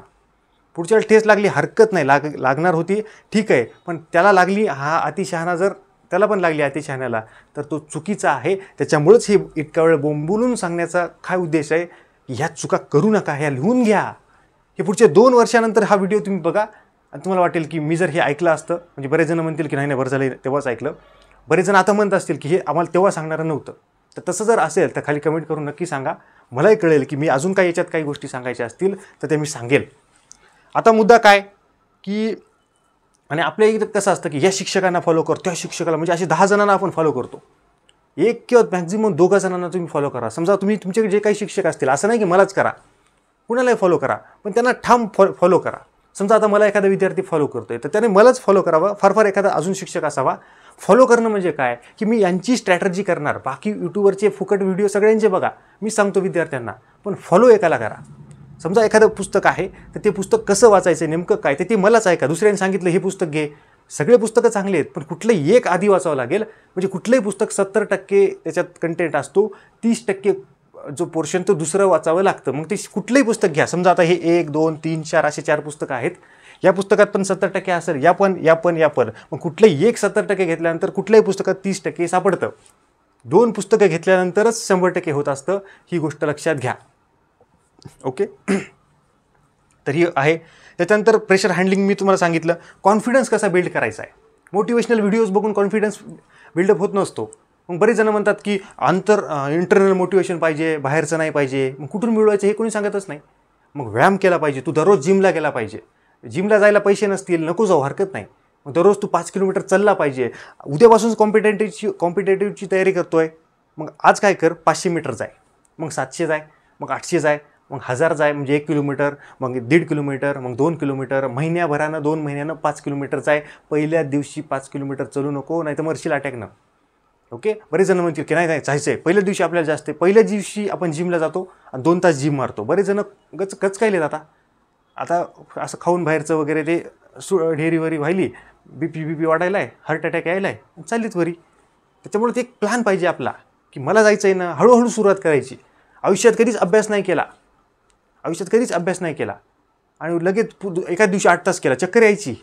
पुढच्याला ठेस लागली हरकत नाही लाग लागणार होती ठीक आहे पण त्याला लागली हा अतिशहाणा जर त्याला पण लागली अतिशहाण्याला तर तो चुकीचा आहे त्याच्यामुळंच हे इतका वेळ बोंबुलून सांगण्याचा काय उद्देश आहे की ह्या चुका करू नका ह्या लिहून घ्या हे पुढच्या दोन वर्षानंतर हा व्हिडिओ तुम्ही बघा आणि तुम्हाला वाटेल की मी जर हे ऐकलं असतं म्हणजे बरेच जण म्हणतील की नाही नाही बरं झालं तेव्हाच ऐकलं बरेच जण आता म्हणत असतील की हे आम्हाला तेव्हा सांगणारं नव्हतं तर तसं जर असेल तर खाली कमेंट करून नक्की सांगा मलाही कळेल की मी अजून काही याच्यात काही गोष्टी सांगायच्या असतील तर ते मी सांगेल आता मुद्दा काय की आणि आपल्या इथं कसं असतं की या शिक्षकांना फॉलो कर त्या शिक्षकाला म्हणजे असे दहा जणांना आपण फॉलो करतो एक किंवा मॅक्झिमम दोघा जणांना तुम्ही फॉलो करा समजा तुम्ही तुमच्याकडे जे काही शिक्षक असतील असं नाही की मलाच करा कुणालाही फॉलो करा पण त्यांना ठाम फॉ फॉलो करा समजा आता मला एखादा विद्यार्थी फॉलो करतो आहे तर त्याने मलाच फॉलो करावा फार फार एखादा अजून शिक्षक असावा फॉलो करणं म्हणजे काय की मी यांची स्ट्रॅटर्जी करणार बाकी यूट्यूबवरचे फुकट व्हिडिओ सगळ्यांचे बघा मी सांगतो विद्यार्थ्यांना पण फॉलो एकाला करा समजा एखादं पुस्तक आहे तर ते पुस्तक कसं वाचायचं नेमकं काय तर ते मलाच आहे का दुसऱ्याने सांगितलं हे पुस्तक घे सगळे पुस्तकं चांगले आहेत पण कुठलंही एक आधी वाचावं लागेल म्हणजे कुठलंही पुस्तक सत्तर टक्के त्याच्यात कंटेंट असतो तीस टक्के जो पोर्शन तो दुसरं वाचावं लागतं मग ते कुठलंही पुस्तक घ्या समजा आता हे एक दोन तीन चार असे चार पुस्तकं आहेत या पुस्तकात पण सत्तर टक्के असेल या पण या पण या पण मग कुठलंही एक सत्तर टक्के घेतल्यानंतर कुठल्याही पुस्तकात तीस टक्के सापडतं दोन पुस्तकं घेतल्यानंतरच शंभर टक्के होत असतं ही गोष्ट लक्षात घ्या ओके [clears throat] तर ही आहे त्याच्यानंतर प्रेशर हँडलिंग मी तुम्हाला सांगितलं कॉन्फिडन्स कसा बिल्ड करायचा आहे मोटिवेशनल व्हिडिओज बघून कॉन्फिडन्स बिल्डअप होत नसतो मग बरेच जण म्हणतात की आंतर इंटरनल मोटिवेशन पाहिजे बाहेरचं नाही पाहिजे मग कुठून मिळवायचं हे कोणी सांगतच नाही मग व्यायाम केला पाहिजे तू दररोज जिमला गेला पाहिजे जिमला जायला पैसे नसतील नको जाऊ हरकत नाही मग दररोज तू पाच किलोमीटर चालला पाहिजे उद्यापासूनच कॉम्पिटेटिव्हची कॉम्पिटेटिव्हची तयारी करतो आहे मग आज काय कर पाचशे मीटर जाय मग सातशे जाय मग आठशे जाय मग हजार जाय म्हणजे एक किलोमीटर मग दीड किलोमीटर मग दोन किलोमीटर महिन्याभरानं दोन महिन्यानं पाच किलोमीटर जाय पहिल्या दिवशी पाच किलोमीटर चालू नको नाही तर अटॅक अटॅकनं ओके बरेच जण म्हणतील की नाही नाही जायचं आहे पहिल्या दिवशी आपल्याला जास्त आहे पहिल्या दिवशी आपण जिमला जातो आणि दोन तास जिम मारतो बरेच जण गच गचकायले जाता आता असं खाऊन बाहेरचं वगैरे ते सु ढेरीवरी व्हायली बी पी बी पी वाढायला आहे हार्ट अटॅक यायला आहे चाललीच वरी त्याच्यामुळे ते एक प्लॅन पाहिजे आपला की मला जायचं आहे ना हळूहळू सुरुवात करायची आयुष्यात कधीच अभ्यास नाही केला आयुष्यात कधीच अभ्यास नाही केला आणि लगेच एका दिवशी आठ तास केला चक्कर यायची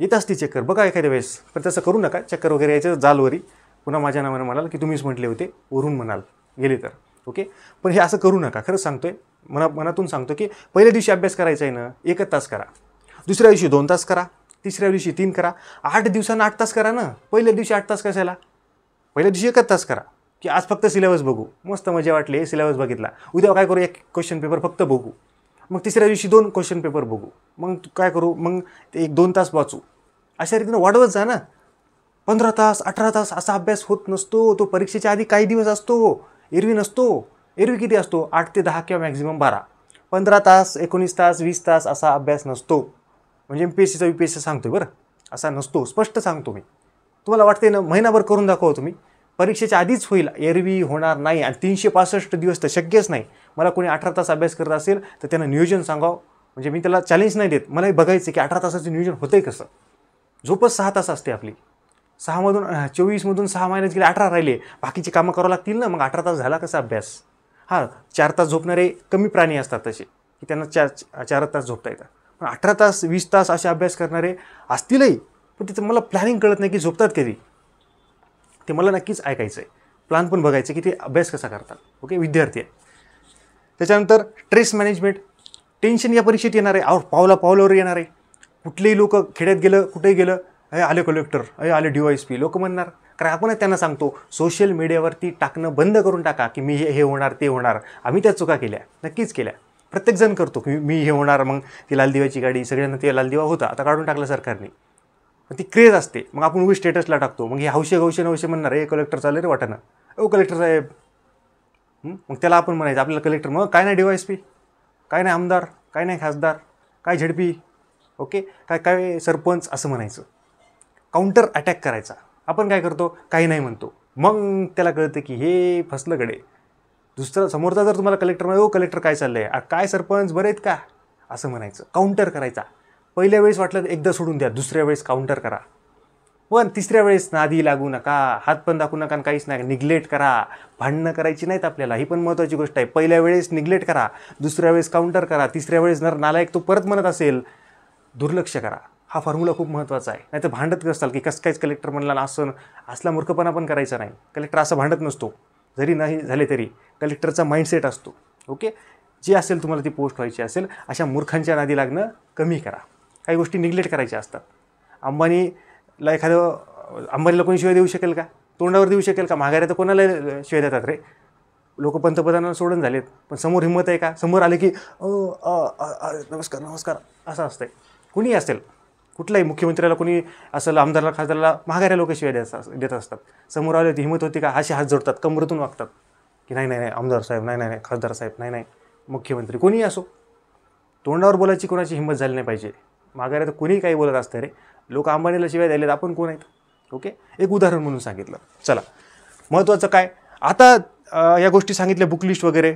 येत असती चक्कर बघा एखाद्या वेळेस पण तसं करू नका चक्कर वगैरे यायचं जालवरी पुन्हा माझ्या नावानं म्हणाल की तुम्हीच म्हटले होते वरून म्हणाल गेले तर ओके पण हे असं करू नका खरंच सांगतोय मना मनातून सांगतो की पहिल्या दिवशी अभ्यास करायचा आहे ना एकच तास करा दुसऱ्या दिवशी दोन तास करा तिसऱ्या दिवशी तीन करा आठ दिवसांना आठ तास करा ना पहिल्या दिवशी आठ तास कशाला पहिल्या दिवशी एकच तास करा की आज फक्त सिलेबस बघू मस्त मजा वाटली सिलेबस बघितला उद्या काय करू एक क्वेश्चन पेपर फक्त बघू मग तिसऱ्या दिवशी दोन क्वेश्चन पेपर बघू मग काय करू मग एक दोन तास वाचू अशा रीतीनं वाढवत जा ना पंधरा तास अठरा तास असा अभ्यास होत नसतो तो परीक्षेच्या आधी काही दिवस असतो एरवी नसतो एरवी किती असतो आठ ते दहा किंवा मॅक्झिमम बारा पंधरा तास एकोणीस तास वीस तास असा अभ्यास नसतो म्हणजे एम पी एस सीचा यू पी एस सी सांगतो बरं असा नसतो स्पष्ट सांगतो मी तुम्हाला वाटते ना महिनाभर करून दाखवा हो तुम्ही परीक्षेच्या आधीच होईल एरवी होणार नाही आणि तीनशे पासष्ट दिवस तर शक्यच नाही मला कोणी अठरा तास अभ्यास करत असेल तर त्यांना नियोजन सांगावं म्हणजे मी त्याला चॅलेंज नाही देत मलाही बघायचं की अठरा तासाचं नियोजन होतं कसं झोपच सहा तास असते आपली सहामधून चोवीसमधून सहा महिन्यात गेले अठरा राहिले बाकीची कामं करावं लागतील ना मग अठरा तास झाला कसा अभ्यास हां चार तास झोपणारे कमी प्राणी असतात तसे की त्यांना चार चार तास झोपता येतात पण अठरा तास वीस तास असे अभ्यास करणारे असतीलही पण तिथं मला प्लॅनिंग कळत नाही की झोपतात कधी ते मला नक्कीच ऐकायचं आहे प्लॅन पण बघायचं की ते अभ्यास कसा करतात ओके विद्यार्थी आहे त्याच्यानंतर स्ट्रेस मॅनेजमेंट टेन्शन या परीक्षेत येणार आहे आवर पावला पावलावर येणार आहे कुठलेही लोक खेड्यात गेलं कुठेही गेलं अरे आले कलेक्टर अरे आले डी वाय पी लोक म्हणणार कारण आपणच त्यांना सांगतो सोशल मीडियावरती टाकणं बंद करून टाका की मी हे होणार ते होणार आम्ही त्या चुका केल्या नक्कीच केल्या प्रत्येकजण करतो की मी हे होणार मग ती लालदिव्याची गाडी सगळ्यांना ते लालदिवा होता आता काढून टाकला सरकारने ती क्रेज असते मग आपण उभी स्टेटसला टाकतो मग हे हौशे गौशे नवशे म्हणणार हे कलेक्टर चालले रे वाटणं ओ कलेक्टर साहेब मग त्याला आपण म्हणायचं आपल्याला कलेक्टर मग काय नाही एस पी काय नाही आमदार काय नाही खासदार काय झडपी ओके काय काय सरपंच असं म्हणायचं काउंटर अटॅक करायचा आपण काय करतो काही नाही म्हणतो मग त्याला कळतं की हे फसलं गडे दुसरा समोरचा जर तुम्हाला कलेक्टर म्हणा ओ कलेक्टर काय चाललं आहे काय सरपंच बरे आहेत का असं म्हणायचं काउंटर करायचा पहिल्या वेळेस वाटलं तर एकदा सोडून द्या दुसऱ्या वेळेस काउंटर करा पण तिसऱ्या वेळेस नादी लागू नका हात पण दाखवू नका काहीच नाही निग्लेक्ट करा भांडणं करायची नाहीत आपल्याला ही पण महत्त्वाची गोष्ट आहे पहिल्या वेळेस निग्लेक्ट करा दुसऱ्या वेळेस काउंटर करा तिसऱ्या वेळेस नर नालायक तो परत म्हणत असेल दुर्लक्ष करा हा फॉर्म्युला खूप महत्त्वाचा आहे नाही तर भांडत नसताल की कसं काहीच कलेक्टर म्हणला असं असला मूर्खपणा पण करायचा नाही कलेक्टर असं भांडत नसतो जरी नाही झाले तरी कलेक्टरचा माइंडसेट असतो ओके जे असेल तुम्हाला ती पोस्ट व्हायची असेल अशा मूर्खांच्या नादी लागणं कमी करा काही गोष्टी निग्लेक्ट करायच्या असतात अंबानीला एखादं अंबानीला कोणी शिवाय देऊ शकेल का तोंडावर देऊ शकेल का माघाऱ्या तर कोणाला शिवाय देतात रे लोक पंतप्रधानांना सोडून झालेत पण समोर हिंमत आहे का समोर आले की ओ नमस्कार नमस्कार असं असतंय कुणीही असेल कुठल्याही मुख्यमंत्र्याला कोणी असं आमदारला खासदाराला महागाऱ्या लोकांशिवाय देत असतात समोर आले होते हिंमत होती का हाशी हात जोडतात कमरतून वागतात की नाही नाही नाही आमदार साहेब नाही नाही नाही खासदार साहेब नाही नाही मुख्यमंत्री कोणीही असो तोंडावर बोलायची कोणाची हिंमत झाली नाही पाहिजे माघाऱ्या तर कोणीही काही बोलत असतं रे लोक अंबानीला शिवाय द्यायला आपण कोण आहेत ओके एक उदाहरण म्हणून सांगितलं चला महत्त्वाचं काय आता या गोष्टी सांगितल्या बुकलिस्ट वगैरे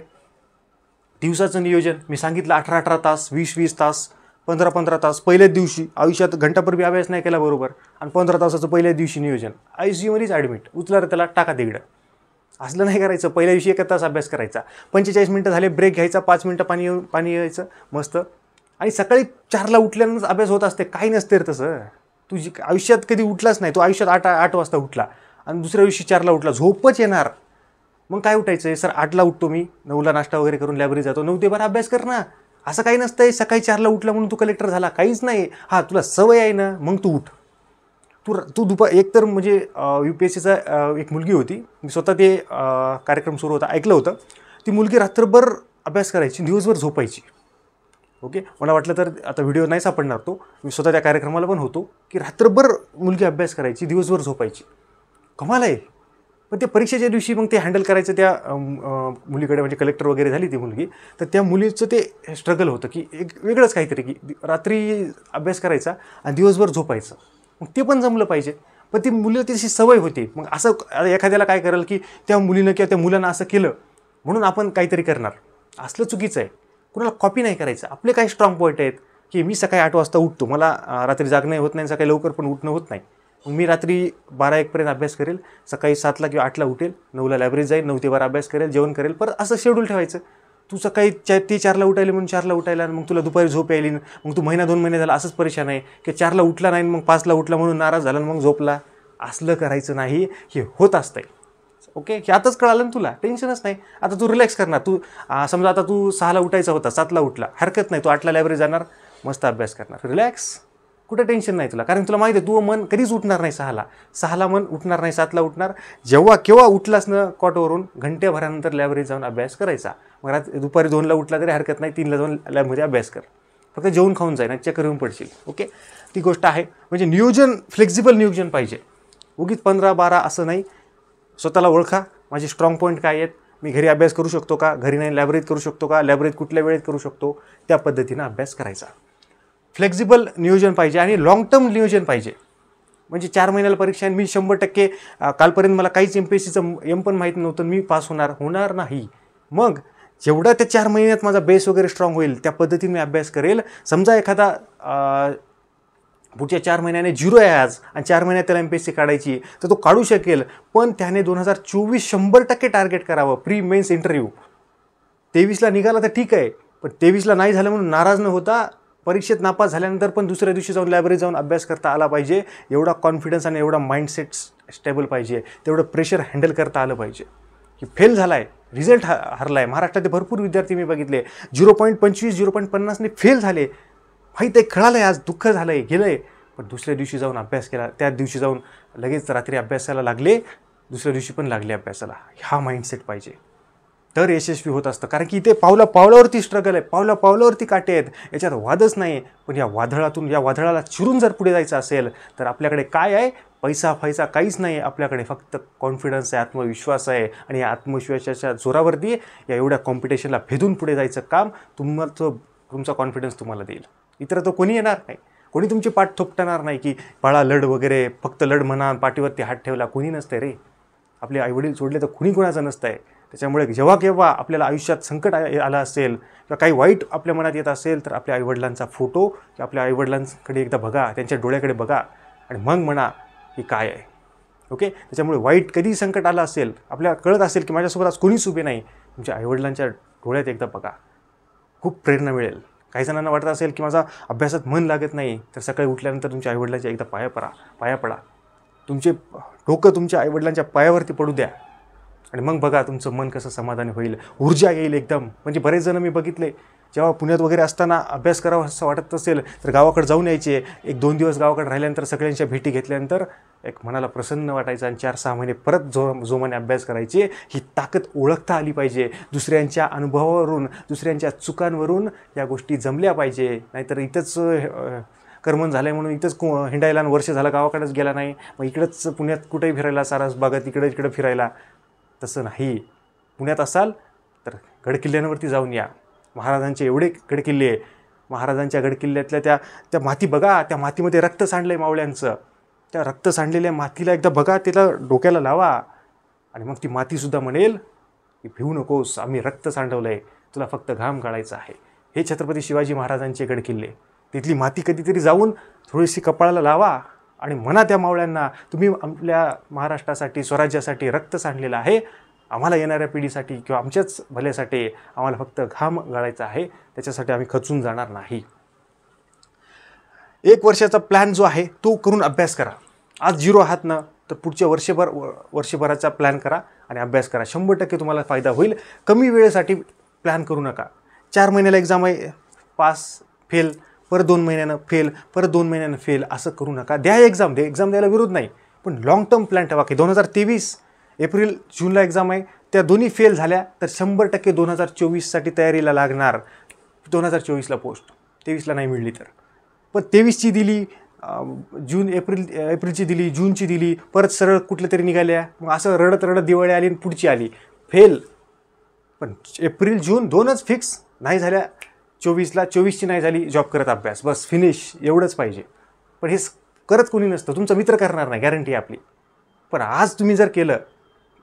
दिवसाचं नियोजन मी सांगितलं अठरा अठरा तास वीस वीस तास पंधरा पंधरा तास पहिल्याच दिवशी आयुष्यात घंटापूर्वी अभ्यास नाही केला बरोबर आणि पंधरा तासाचं पहिल्याच दिवशी नियोजन आय सी यूमध्येच ॲडमिट उचला त्याला टाका तिकडं असलं नाही करायचं पहिल्या दिवशी एक तास अभ्यास करायचा पंचेचाळीस मिनटं झाले ब्रेक घ्यायचा पाच मिनटं पाणी येऊन पाणी यायचं मस्त आणि सकाळी चारला उठल्यानंच अभ्यास होत असते काही नसते रे तसं तुझी आयुष्यात कधी उठलाच नाही तू आयुष्यात आठ आठ वाजता उठला आणि दुसऱ्या दिवशी चारला उठला झोपच येणार मग काय उठायचं आहे सर आठला उठतो मी नऊला नाश्ता वगैरे करून लायब्ररी जातो नऊ ते बारा अभ्यास कर ना असं काही नसतंय सकाळी चारला उठला म्हणून तू कलेक्टर झाला काहीच नाही हां तुला सवय आहे ना मग तू उठ तू तू दुपार एक तर म्हणजे यू पी एस सीचा एक मुलगी होती मी स्वतः ते कार्यक्रम सुरू होता ऐकलं होतं ती मुलगी रात्रभर अभ्यास करायची दिवसभर झोपायची ओके मला वाटलं तर आता व्हिडिओ नाही सापडणार तो मी स्वतः त्या कार्यक्रमाला पण होतो की रात्रभर मुलगी अभ्यास करायची दिवसभर झोपायची कमाल आहे पण ते परीक्षेच्या दिवशी मग ते हँडल करायचं त्या मुलीकडे म्हणजे कलेक्टर वगैरे झाली ती मुलगी तर त्या मुलीचं ते स्ट्रगल होतं की एक वेगळंच काहीतरी की रात्री अभ्यास करायचा आणि दिवसभर झोपायचं मग ते पण जमलं पाहिजे पण ती मुलं त्याची सवय होते मग असं एखाद्याला काय करेल की त्या मुलीनं किंवा त्या मुलांना असं केलं म्हणून आपण काहीतरी करणार असलं चुकीचं आहे कुणाला कॉपी नाही करायचं आपले काय स्ट्रॉंग पॉईंट आहेत की मी सकाळी आठ वाजता उठतो मला रात्री जागणं होत नाही सकाळी लवकर पण उठणं होत नाही मी रात्री बारा एकपर्यंत अभ्यास करेल सकाळी सातला किंवा आठला उठेल नऊला लायब्ररीत जाईल नऊ ते बारा अभ्यास करेल जेवण करेल परत असं शेड्यूल ठेवायचं तू सकाळी चा ते चारला उठायला म्हणून चारला उठायला मग तुला दुपारी झोप यायली मग तू महिना दोन महिने झाला असंच परेशान आहे की चारला उठला नाही मग पाचला उठला म्हणून नाराज झाला मग झोपला असलं करायचं नाही हे होत असतंय ओके हे आताच कळालं ना तुला टेन्शनच नाही आता तू रिलॅक्स करणार तू समजा आता तू सहाला उठायचा होता सातला उठला हरकत नाही तू आठला लायब्ररी जाणार मस्त अभ्यास करणार रिलॅक्स कुठं टेन्शन नाही तुला कारण तुला माहिती आहे तू मन कधीच उठणार नाही सहाला सहाला मन उठणार नाही सातला उठणार जेव्हा केव्हा उठलास न कॉटवरून घंट्याभरानंतर लॅब्ररीत जाऊन अभ्यास करायचा मग आता दुपारी दोनला उठला तरी हरकत नाही तीनला जाऊन लॅबमध्ये अभ्यास कर फक्त जेवण खाऊन जाईल चेक चक्कर येऊन पडशील ओके ती गोष्ट आहे म्हणजे नियोजन फ्लेक्झिबल नियोजन पाहिजे उगीच पंधरा बारा असं नाही स्वतःला ओळखा माझे स्ट्रॉंग पॉईंट काय आहेत मी घरी अभ्यास करू शकतो का घरी नाही लायब्ररीत करू शकतो का लायब्ररीत कुठल्या वेळेत करू शकतो त्या पद्धतीनं अभ्यास करायचा फ्लेक्झिबल नियोजन पाहिजे आणि लॉंग टर्म नियोजन पाहिजे म्हणजे चार महिन्याला परीक्षा आणि मी शंभर टक्के कालपर्यंत मला काहीच एम पी एस सीचं एम पण माहीत नव्हतं मी पास होणार होणार नाही मग जेवढा त्या चार महिन्यात माझा बेस वगैरे स्ट्रॉंग होईल त्या पद्धतीने मी अभ्यास करेल समजा एखादा पुढच्या चार महिन्याने झिरो आहे आज आणि चार महिन्यात त्याला एम पी एस सी काढायची तर तो काढू शकेल पण त्याने दोन हजार चोवीस शंभर टक्के टार्गेट करावं प्री मेन्स इंटरव्ह्यू तेवीसला निघाला तर ठीक आहे पण तेवीसला नाही झालं म्हणून नाराज न होता परीक्षेत नापास झाल्यानंतर पण दुसऱ्या दिवशी जाऊन लायब्ररी जाऊन अभ्यास करता आला पाहिजे एवढा कॉन्फिडन्स आणि एवढा माइंडसेट स्टेबल पाहिजे तेवढं प्रेशर हँडल करता आलं पाहिजे की फेल झाला आहे रिझल्ट ह हरला आहे महाराष्ट्रात भरपूर विद्यार्थी मी बघितले झिरो पॉईंट पंचवीस झिरो पॉईंट पन्नासने फेल झाले माहीत आहे कळालं आहे आज दुःख झालं आहे गेलं आहे पण दुसऱ्या दिवशी जाऊन अभ्यास केला त्या दिवशी जाऊन लगेच रात्री अभ्यासाला लागले दुसऱ्या दिवशी पण लागले अभ्यासाला हा माइंडसेट पाहिजे तर यशस्वी होत असतं कारण की इथे पावला पावलावरती स्ट्रगल आहे पावला पावलावरती काटे आहेत याच्यात वादच नाही पण या वादळातून या वादळाला चिरून जर पुढे जायचं असेल तर आपल्याकडे काय आहे पैसा फैसा काहीच नाही आपल्याकडे फक्त कॉन्फिडन्स आहे आत्मविश्वास आहे आणि या आत्मविश्वासाच्या जोरावरती या एवढ्या कॉम्पिटिशनला भेदून पुढे जायचं काम तो तुमचा कॉन्फिडन्स तुम्हाला देईल इतर तो कोणी येणार नाही कोणी तुमची पाठ थोपटणार नाही की बाळा लढ वगैरे फक्त लढ म्हणा पाठीवरती हात ठेवला कोणी नसते रे आपले आईवडील सोडले तर कुणी कोणाचं नसतं आहे त्याच्यामुळे जेव्हा केव्हा आपल्याला आयुष्यात संकट आलं असेल किंवा काही वाईट आपल्या मनात येत असेल तर आपल्या आईवडिलांचा फोटो किंवा आपल्या आईवडिलांकडे एकदा बघा त्यांच्या डोळ्याकडे बघा आणि मग म्हणा की काय आहे ओके त्याच्यामुळे वाईट कधी संकट आलं असेल आपल्याला कळत असेल की माझ्यासोबत आज कोणीच उभे नाही तुमच्या आईवडिलांच्या डोळ्यात एकदा बघा खूप प्रेरणा मिळेल काही जणांना वाटत असेल की माझा अभ्यासात मन लागत नाही तर सकाळी उठल्यानंतर तुमच्या आईवडिलांच्या एकदा पाया पडा पाया पडा तुमचे डोकं तुमच्या आईवडिलांच्या पायावरती पडू द्या आणि मग बघा तुमचं मन कसं समाधानी होईल ऊर्जा येईल एकदम म्हणजे बरेच जण मी बघितले जेव्हा पुण्यात वगैरे असताना अभ्यास करावा असं वाटत असेल तर गावाकडे जाऊन यायचे एक दोन दिवस गावाकडे राहिल्यानंतर सगळ्यांच्या भेटी घेतल्यानंतर एक मनाला प्रसन्न वाटायचं आणि चार सहा महिने परत जो जोमाने अभ्यास करायचे ही ताकद ओळखता आली पाहिजे दुसऱ्यांच्या अनुभवावरून दुसऱ्यांच्या चुकांवरून या गोष्टी जमल्या पाहिजे नाहीतर इथंच कर्मण झालं आहे म्हणून इथंच कु हिंडायला वर्ष झालं गावाकडेच गेला नाही मग इकडंच पुण्यात कुठेही फिरायला सारस बागात इकडे इकडे फिरायला तसं नाही पुण्यात असाल तर गडकिल्ल्यांवरती जाऊन या महाराजांचे एवढे गडकिल्ले महाराजांच्या गडकिल्ल्यातल्या त्या त्या माती बघा त्या मातीमध्ये रक्त सांडलं आहे मावळ्यांचं त्या रक्त सांडलेल्या मातीला एकदा बघा त्याला डोक्याला लावा आणि मग ती मातीसुद्धा म्हणेल की भिवू नकोस आम्ही रक्त सांडवलं आहे तुला फक्त घाम काढायचा आहे हे छत्रपती शिवाजी महाराजांचे गडकिल्ले तिथली माती कधीतरी जाऊन थोडीशी कपाळाला लावा आणि म्हणा त्या मावळ्यांना तुम्ही आपल्या महाराष्ट्रासाठी स्वराज्यासाठी रक्त सांडलेलं आहे आम्हाला येणाऱ्या पिढीसाठी किंवा आमच्याच भल्यासाठी आम्हाला फक्त घाम गाळायचा आहे त्याच्यासाठी आम्ही खचून जाणार नाही एक वर्षाचा प्लॅन जो आहे तो करून अभ्यास करा आज झिरो आहात ना तर पुढच्या वर्षभर वर्षभराचा प्लॅन करा आणि अभ्यास करा शंभर टक्के तुम्हाला फायदा होईल कमी वेळेसाठी प्लॅन करू नका चार महिन्याला एक्झाम आहे पास फेल परत दोन महिन्यानं फेल परत दोन महिन्यानं फेल असं करू नका द्या एक्झाम द्या एक्झाम द्यायला विरोध नाही पण लाँग टर्म प्लॅन ठेवा की दोन हजार तेवीस एप्रिल जूनला एक्झाम आहे त्या दोन्ही फेल झाल्या तर शंभर टक्के दोन हजार चोवीससाठी तयारीला लागणार दोन हजार चोवीसला पोस्ट तेवीसला नाही मिळली तर पण तेवीसची दिली जून एप्रिल एप्रिलची दिली जूनची दिली परत सरळ कुठल्या तरी निघाल्या मग असं रडत रडत दिवाळी आली आणि पुढची आली फेल पण एप्रिल जून दोनच फिक्स नाही झाल्या चोवीसला चोवीसची नाही झाली जॉब करत अभ्यास बस फिनिश एवढंच पाहिजे पण हे करत कोणी नसतं तुमचा मित्र करणार नाही गॅरंटी आपली पण आज तुम्ही जर केलं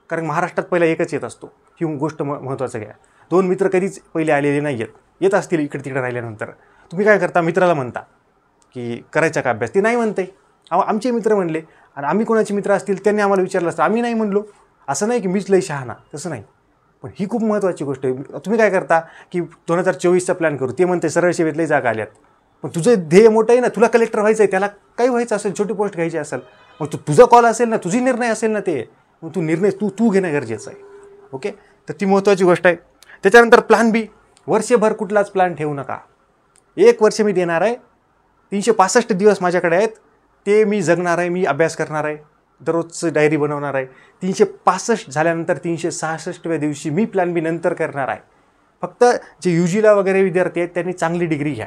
कारण महाराष्ट्रात पहिला एकच येत असतो ही गोष्ट म महत्त्वाचं घ्या दोन मित्र कधीच पहिले आलेले नाही आहेत येत असतील इकडे तिकडे राहिल्यानंतर तुम्ही काय करता मित्राला म्हणता की करायचा का अभ्यास ते नाही म्हणते अहो आमचे मित्र म्हणले आणि आम्ही कोणाचे मित्र असतील त्यांनी आम्हाला विचारलं असतं आम्ही नाही म्हणलो असं नाही की मीच लय शहाणा तसं नाही पण ही खूप महत्त्वाची गोष्ट आहे तुम्ही काय करता की दोन हजार चोवीसचा प्लॅन करू ते म्हणते सरळ सेवेतले जागा आल्यात पण तुझं ध्येय मोठं आहे ना तुला कलेक्टर व्हायचं आहे त्याला काही व्हायचं असेल छोटी पोस्ट घ्यायची असेल मग तू तुझा कॉल असेल ना तुझी निर्णय असेल ना ते मग तू निर्णय तू तू घेणं गरजेचं आहे ओके तर ती महत्त्वाची गोष्ट आहे त्याच्यानंतर प्लॅन बी वर्षभर कुठलाच प्लॅन ठेवू नका एक वर्ष मी देणार आहे तीनशे पासष्ट दिवस माझ्याकडे आहेत ते मी जगणार आहे मी अभ्यास करणार आहे दररोजचं डायरी बनवणार आहे तीनशे पासष्ट झाल्यानंतर तीनशे सहासष्टव्या दिवशी मी प्लॅन बी नंतर करणार आहे फक्त जे यू जीला वगैरे विद्यार्थी आहेत त्यांनी चांगली डिग्री घ्या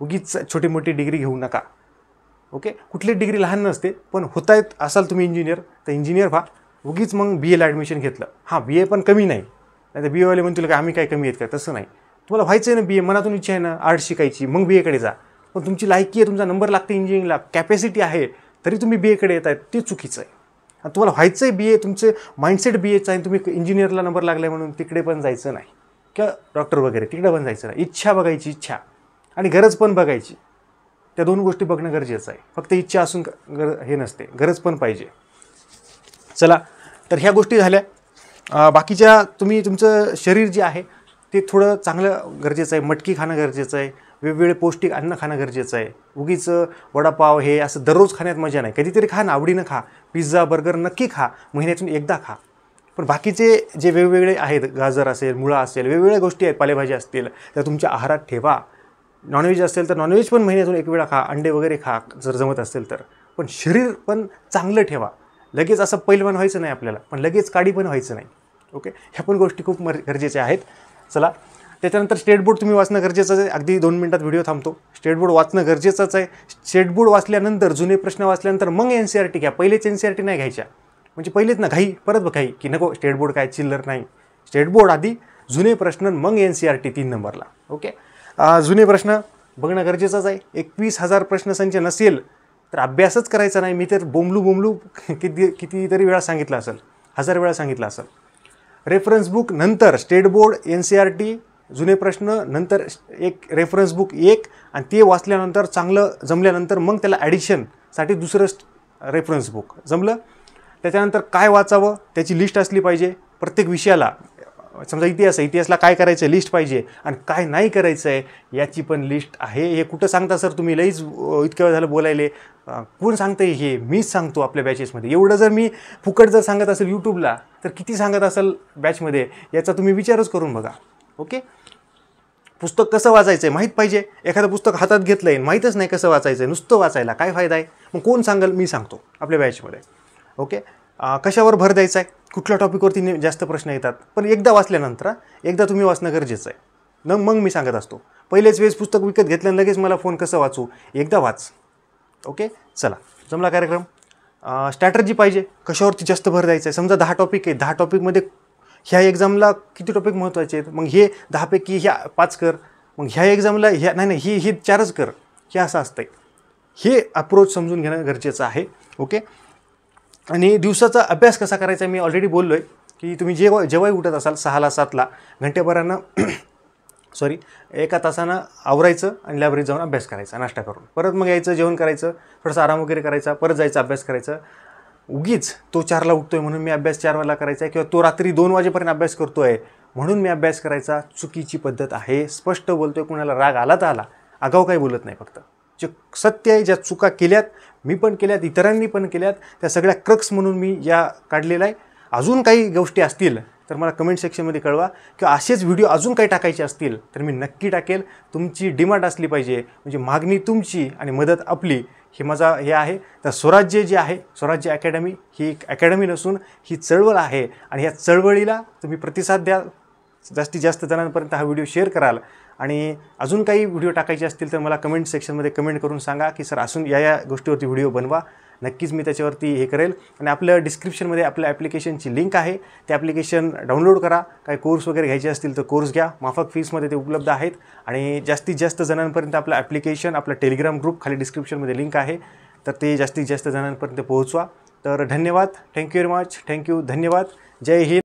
उगीच छोटी मोठी डिग्री घेऊ नका ओके कुठली डिग्री लहान नसते पण होत आहेत असाल तुम्ही इंजिनियर तर इंजिनियर व्हा उगीच मग बी एला ॲडमिशन घेतलं हां बी ए पण कमी नाही नाही तर बी एवाले म्हणतील का आम्ही काय कमी आहेत का तसं नाही तुम्हाला व्हायचं आहे ना बी ए मनातून इच्छा आहे ना आर्ट शिकायची मग बी एकडे जा पण तुमची लायकी आहे तुमचा नंबर लागते इंजिनिअरिंगला कॅपॅसिटी आहे तरी तुम्ही बी एकडे येत आहेत ते चुकीचं आहे आणि तुम्हाला व्हायचं आहे बी ए तुमचे माइंडसेट बी एचं आहे तुम्ही इंजिनियरला नंबर लागला आहे म्हणून तिकडे पण जायचं नाही किंवा डॉक्टर वगैरे तिकडे पण जायचं नाही इच्छा बघायची इच्छा आणि गरज पण बघायची त्या दोन गोष्टी बघणं गरजेचं आहे फक्त इच्छा असून गर हे नसते गरज पण पाहिजे चला तर ह्या गोष्टी झाल्या बाकीच्या तुम्ही तुमचं शरीर जे आहे ते थोडं चांगलं गरजेचं आहे मटकी खाणं गरजेचं आहे वेगवेगळे पौष्टिक अन्न खाणं गरजेचं आहे उगीच वडापाव हे असं दररोज खाण्यात मजा नाही कधीतरी खा ना आवडीनं खा पिझ्झा बर्गर नक्की खा महिन्यातून एकदा खा पण बाकीचे जे वेगवेगळे आहेत गाजर असेल मुळा असेल वेगवेगळ्या गोष्टी आहेत पालेभाजी असतील तर तुमच्या आहारात ठेवा नॉनव्हेज असेल तर नॉनव्हेज पण महिन्यातून एक वेळा खा अंडे वगैरे खा जर जमत असेल तर पण शरीर पण चांगलं ठेवा लगेच असं पैलवान व्हायचं नाही आपल्याला पण लगेच काडी पण व्हायचं नाही ओके ह्या पण गोष्टी खूप मर गरजेच्या आहेत चला त्याच्यानंतर स्टेट बोर्ड तुम्ही वाचणं गरजेचं आहे अगदी दोन मिनटात व्हिडिओ थांबतो स्टेट बोर्ड वाचणं गरजेचंच आहे स्टेट बोर्ड वाचल्यानंतर जुने प्रश्न वाचल्यानंतर मग एन सी आर टी घ्या पहिलेच N C R e T नाही घ्यायच्या म्हणजे पहिलेच ना घाई परत बघाई की नको स्टेट बोर्ड काय चिल्लर नाही स्टेट बोर्ड आधी जुने प्रश्न मग एन सी आर टी तीन नंबरला ओके जुने प्रश्न बघणं गरजेचंच आहे एकवीस हजार प्रश्नसंच नसेल तर अभ्यासच करायचा नाही मी तर बोंबलू बोंबलू किती कितीतरी वेळा सांगितलं असेल हजार वेळा सांगितलं असेल रेफरन्स बुक नंतर state board N C R T जुने प्रश्न नंतर एक रेफरन्स बुक एक आणि ते वाचल्यानंतर चांगलं जमल्यानंतर मग त्याला ॲडिशनसाठी दुसरं रेफरन्स बुक जमलं त्याच्यानंतर काय वाचावं त्याची लिस्ट असली पाहिजे प्रत्येक विषयाला समजा इतिहास आहे इतिहासला काय करायचं आहे लिस्ट पाहिजे आणि काय नाही करायचं आहे याची पण लिस्ट आहे हे कुठं सांगता सर तुम्ही लईच इतक्या वेळ झालं बोलायले कोण सांगतं हे मीच सांगतो आपल्या बॅचेसमध्ये एवढं जर मी फुकट जर सांगत असेल यूट्यूबला तर किती सांगत असेल बॅचमध्ये याचा तुम्ही विचारच करून बघा ओके पुस्तक कसं वाचायचं आहे माहीत पाहिजे एखादं पुस्तक हातात घेतलं आहे माहीतच नाही कसं वाचायचं आहे नुसतं वाचायला काय फायदा आहे मग कोण सांगाल मी सांगतो आपल्या बॅचमध्ये ओके कशावर भर द्यायचा आहे कुठल्या टॉपिकवरती जास्त प्रश्न येतात पण एकदा वाचल्यानंतर एकदा तुम्ही वाचणं गरजेचं आहे न मग मी सांगत असतो पहिलेच वेळेस पुस्तक विकत घेतल्यानं लगेच मला फोन कसं वाचू एकदा वाच ओके चला जमला कार्यक्रम स्ट्रॅटर्जी पाहिजे कशावरती जास्त भर द्यायचा आहे समजा दहा टॉपिक आहे दहा टॉपिकमध्ये ह्या एक्झामला किती टॉपिक महत्त्वाचे आहेत मग हे दहापैकी ह्या पाच कर मग ह्या एक्झामला ह्या नाही नाही ही हे चारच कर हे असं असतं हे अप्रोच समजून घेणं गरजेचं आहे ओके आणि दिवसाचा अभ्यास कसा करायचा मी ऑलरेडी बोललो आहे की तुम्ही जेव्हा जेव्हाही उठत असाल सहाला सातला घंटेभरानं सॉरी [clears throat] एका तासानं आवरायचं आणि लायब्ररीत जाऊन अभ्यास करायचा नाश्ता करून परत मग यायचं जेवण करायचं थोडंसं आराम वगैरे करायचा परत जायचा अभ्यास करायचा उगीच तो चारला उठतोय म्हणून मी अभ्यास चार वेळेला करायचा आहे किंवा तो रात्री दोन वाजेपर्यंत अभ्यास करतोय म्हणून मी अभ्यास करायचा चुकीची पद्धत आहे स्पष्ट बोलतोय कुणाला राग आला तर आला आगाव काही बोलत नाही फक्त जे सत्य आहे ज्या चुका केल्यात मी पण केल्यात इतरांनी पण केल्यात त्या सगळ्या क्रक्स म्हणून मी या काढलेला आहे अजून काही गोष्टी असतील तर मला कमेंट सेक्शनमध्ये कळवा किंवा असेच व्हिडिओ अजून काही टाकायचे असतील तर मी नक्की टाकेल तुमची डिमांड असली पाहिजे म्हणजे मागणी तुमची आणि मदत आपली हे माझा हे आहे तर स्वराज्य जे आहे स्वराज्य अकॅडमी ही एक अकॅडमी नसून ही चळवळ आहे आणि या चळवळीला तुम्ही प्रतिसाद द्याल जास्तीत जास्त जणांपर्यंत हा व्हिडिओ शेअर कराल आणि अजून काही व्हिडिओ टाकायचे असतील तर मला कमेंट सेक्शनमध्ये कमेंट करून सांगा की सर असून या या गोष्टीवरती व्हिडिओ बनवा नक्कीच मी त्याच्यावरती हे करेल आणि आपलं डिस्क्रिप्शनमध्ये आपल्या ॲप्लिकेशनची लिंक आहे ते ॲप्लिकेशन डाउनलोड करा काही कोर्स वगैरे घ्यायचे असतील तर कोर्स घ्या माफक फीसमध्ये ते उपलब्ध आहेत आणि जास्तीत जास्त जणांपर्यंत आपलं ॲप्लिकेशन आपला टेलिग्राम ग्रुप खाली डिस्क्रिप्शनमध्ये लिंक आहे तर ते जास्तीत जास्त जणांपर्यंत पोहोचवा तर धन्यवाद थँक्यू व्हेरी मच थँक्यू धन्यवाद जय हिंद